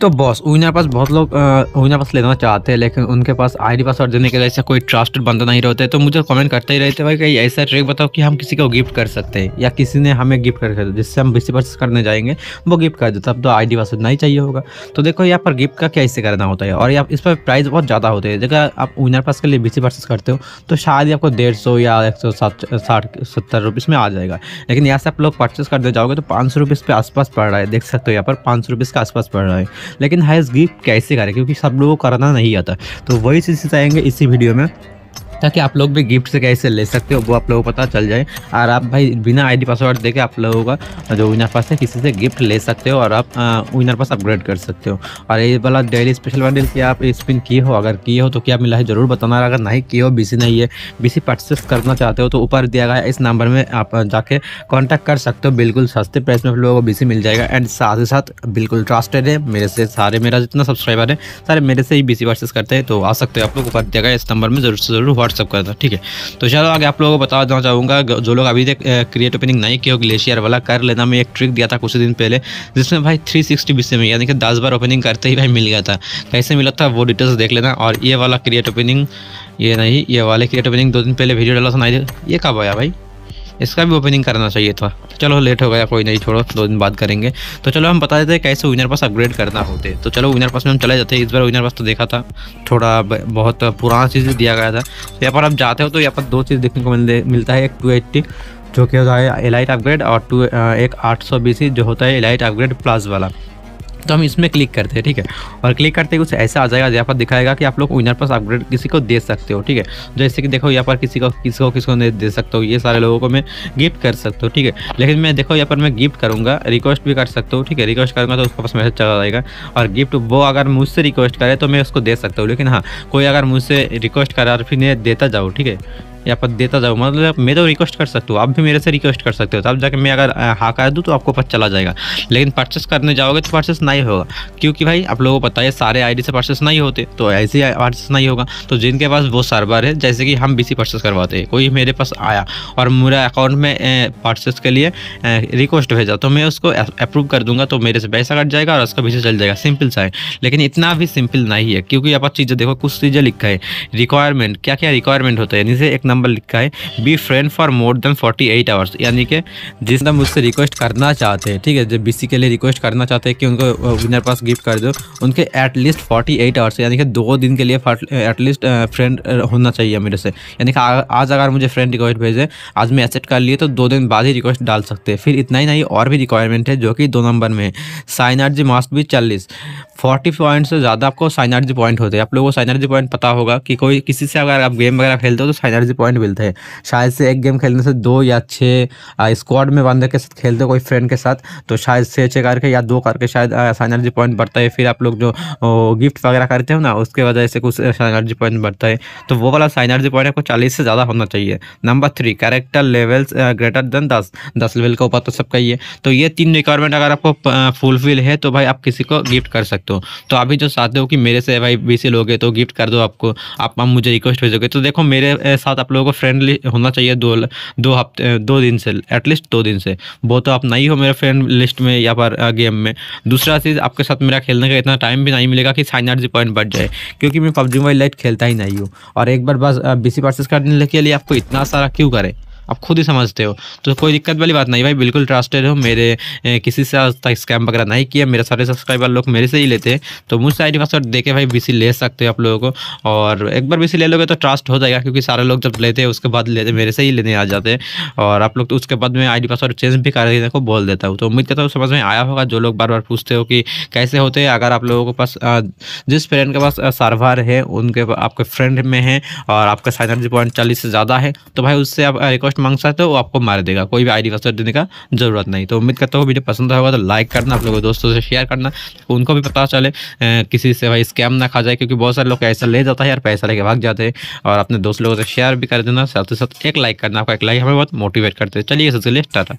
तो बॉस उन्हें पास बहुत लोग उन्हें पास लेना चाहते हैं लेकिन उनके पास आईडी पासवर्ड देने के लिए ऐसा कोई ट्रस्ट बंदा नहीं रहता है तो मुझे कमेंट करते ही रहते भाई कहीं ऐसा ट्रिक बताओ कि हम किसी को गिफ्ट कर सकते हैं या किसी ने हमें गिफ्ट कर सकते जिससे हम बीसी परचेस करने जाएंगे वो गिफ्ट कर देते तब तो आई डी पासवर्ड नहीं चाहिए होगा तो देखो यहाँ पर गिफ्ट का कैसे करना होता है और इस पर प्राइस बहुत ज़्यादा होते हैं जगह आप उन्हें पास के लिए बीसी परचेस करते हो तो शायद आपको डेढ़ सौ या एक सौ साठ सत्तर रुपीज़ में आ जाएगा लेकिन यहाँ से आप लोग परचेस करने जाओगे तो पाँच सौ रुपीज़ के आसपास पड़ रहा है देख सकते हो यहाँ पर पाँच सौ रुपीज़ के आसपास पड़ रहा है लेकिन हैज़ गिफ्ट कैसे करें क्योंकि सब लोगों को करना नहीं आता तो वही चीज़ सिखाएंगे इसी वीडियो में ताकि आप लोग भी गिफ्ट से कैसे ले सकते हो वो आप लोगों को पता चल जाए और आप भाई बिना आईडी पासवर्ड दे के आप लोगों का जो विनर पास है किसी से गिफ्ट ले सकते हो और आप विनर पास अपग्रेड कर सकते हो और ये वाला डेली स्पेशल वाला कि आप स्पिन किए हो अगर किए हो तो क्या मिला है ज़रूर बताना अगर नहीं किए हो बिजी नहीं है बिजी परचेस करना चाहते हो तो ऊपर दिया गया इस नंबर में आप जाके कॉन्टैक्ट कर सकते हो बिल्कुल सस्ते प्राइस में आप लोगों को बिजी मिल जाएगा एंड साथ ही साथ बिल्कुल ट्रस्टेड है मेरे से सारे मेरा जितना सब्सक्राइबर है सारे मेरे से ही बिजी परचेस करते हैं तो आ सकते हो आप लोग ऊपर दिया गया इस नंबर में ज़रूर से ज़रूर व्हाट्सअप कर दो ठीक है तो चलो आगे आप लोगों को बता देना चाहूँगा जो लोग अभी तक क्रिएट ओपनिंग नहीं किया ग्लेशियर वाला कर लेना मैं एक ट्रिक दिया था कुछ दिन पहले जिसमें भाई थ्री सिक्सटी बीस में यानी कि दस बार ओपनिंग करते ही भाई मिल गया था कैसे मिला था वो डिटेल्स देख लेना और ये वाला क्रिएट ओपनिंग ये नहीं ये वाले क्रिएट ओपनिंग दो दिन पहले वीडियो डाला था नहीं ये कब आया भाई इसका भी ओपनिंग करना चाहिए था तो चलो लेट हो गया कोई नहीं छोड़ो दो दिन बाद करेंगे तो चलो हम बता देते हैं कैसे विनर पास अपग्रेड करना होते तो चलो विनर पास में हम चले जाते हैं इस बार विनर पास तो देखा था थोड़ा बहुत पुराना चीज़ दिया गया था तो यहाँ पर आप जाते हो तो यहाँ पर दो चीज़ देखने को मिलता है एक टू जो कि होता है एलाइट अपग्रेड और टू एक आठ सौ जो होता है एलाइट अपग्रेड प्लस वाला तो हम इसमें क्लिक करते हैं ठीक है और क्लिक करते ही कुछ ऐसा आ जाएगा यहाँ पर दिखाएगा कि आप लोग विनर पास अपग्रेड किसी को दे सकते हो ठीक है जैसे कि देखो यहाँ पर किसी को किसी को किसी को नहीं दे सकते हो ये सारे लोगों को मैं गिफ्ट कर सकता हूँ ठीक है लेकिन मैं देखो यहाँ पर मैं गिफ्ट करूँगा रिक्वेस्ट भी कर सकता हूँ ठीक है रिक्वेस्ट करूँगा तो उसके पास मैसेज चला जाएगा और गिफ्ट वो अगर मुझसे रिक्वेस्ट करे तो मैं उसको दे सकता हूँ लेकिन हाँ कोई अगर मुझसे रिक्वेस्ट करा और फिर देता जाऊँ ठीक है यहाँ पर देता जाऊँ मतलब मैं तो रिक्वेस्ट कर सकता हूँ आप भी मेरे से रिक्वेस्ट कर सकते हो तब तो जाके मैं अगर हाँ कर दूँ तो आपको पता चला जाएगा लेकिन परचेस करने जाओगे तो परचेस नहीं होगा क्योंकि भाई आप लोगों को पता है सारे आईडी से परचेस नहीं होते तो ऐसे परचेस नहीं होगा तो जिनके पास वो सर्वर है जैसे कि हम बीसी परचेस करवाते हैं कोई मेरे पास आया और मेरा अकाउंट में परचेस के लिए रिक्वेस्ट भेजा तो मैं उसको अप्रूव कर दूंगा तो मेरे से पैसा कट जाएगा और उसका पीछे चल जाएगा सिंपल सा है लेकिन इतना भी सिंपल नहीं है क्योंकि आप चीज़ें देखो कुछ चीज़ें लिखा है रिक्वायरमेंट क्या क्या रिक्वायरमेंट होता है जैसे एक नंबर लिखा है be friend for more than 48 eight hours यानी कि जिस हम उससे रिक्वेस्ट करना चाहते हैं ठीक है जब बी के लिए रिक्वेस्ट करना चाहते हैं कि उनको विनर पास गिफ्ट कर दो उनके एटलीस्ट 48 आवर्स यानी कि दो दिन के लिए एटलीस्ट फ्रेंड होना चाहिए मेरे से यानी कि आज अगर मुझे फ्रेंड रिक्वेस्ट भेजे आज मैं एक्सेप्ट कर लिए तो दो दिन बाद ही रिक्वेस्ट डाल सकते हैं फिर इतना ही नहीं और भी रिक्वायरमेंट है जो कि दो नंबर में है साइन आर्जी मास्ट भी चालीस फोर्टी पॉइंट से ज़्यादा आपको साइनर्जी पॉइंट होते हैं आप लोगों को साइनर्जी पॉइंट पता होगा कि कोई किसी से अगर आप गेम वगैरह खेलते हो तो साइनर्जी पॉइंट मिलते हैं शायद से एक गेम खेलने से दो या छः स्क्वाड में बंदे के साथ खेलते कोई फ्रेंड के साथ तो शायद से छः करके या दो करके शायद एनर्जी पॉइंट बढ़ता है फिर आप लोग जो गिफ्ट वगैरह करते हो ना उसके वजह से कुछ एनर्जी पॉइंट बढ़ता है तो वो वाला एनर्जी पॉइंट आपको चालीस से ज़्यादा होना चाहिए number three character levels greater than दस दस लेवल के ऊपर तो सबका ही है तो ये तीन रिक्वायरमेंट अगर आपको फुलफिल है तो भाई आप किसी को गिफ्ट कर सकते हो तो अभी जो चाहते हो कि मेरे से भाई बीसी लोग है तो गिफ्ट कर दो आपको आप, आप मुझे रिक्वेस्ट भेजोगे तो देखो मेरे साथ आप आप लोगों को फ्रेंडली होना चाहिए दो दो हफ्ते दो दिन से एटलीस्ट दो दिन से वो तो आप नहीं हो मेरे फ्रेंड लिस्ट में या पर गेम में दूसरा चीज़ आपके साथ मेरा खेलने का इतना टाइम भी नहीं मिलेगा कि साइन आर जी पॉइंट बढ़ जाए क्योंकि मैं पबजी मोबाइल लाइट खेलता ही नहीं हूँ और एक बार बस बीसी परचेस करने के लिए आपको इतना सारा क्यों करें आप खुद ही समझते हो तो कोई दिक्कत वाली बात नहीं भाई बिल्कुल ट्रस्टेड हो मेरे किसी से आज तक स्कैम वगैरह नहीं किया मेरे सारे सब्सक्राइबर लोग मेरे से ही लेते हैं तो मुझसे आई डी पासवर्ड देके भाई बी ले सकते हो आप लोगों को और एक बार बी ले लोगे तो ट्रस्ट हो जाएगा क्योंकि सारे लोग जब लेते हैं उसके बाद लेते मेरे से ही लेने आ जाते हैं और आप लोग तो उसके बाद में आई पासवर्ड चेंज भी कर देने को बोल देता हूँ तो उम्मीद करता हूँ समझ में आया होगा जो लोग बार बार पूछते हो कि कैसे होते हैं अगर आप लोगों के पास जिस फ्रेंड के पास सर्वर है उनके आपके फ्रेंड में है और आपका साइन पॉइंट चालीस से ज़्यादा है तो भाई उससे आप रिक्वेस्ट मांग सकते हो वो आपको मार देगा कोई भी आईडी पासवर्ड देने का जरूरत नहीं तो उम्मीद करता हूँ वीडियो पसंद होगा तो लाइक करना आप लोगों दोस्तों से शेयर करना उनको भी पता चले किसी से भाई स्कैम ना खा जाए क्योंकि बहुत सारे लोग ऐसा ले जाता है यार पैसा लेके भाग जाते हैं और अपने दोस्त लोगों से शेयर भी कर देना साथ ही साथ एक लाइक करना आपका एक लाइक हमें बहुत मोटिवेट करते हैं चलिए सबसे लिए टाटा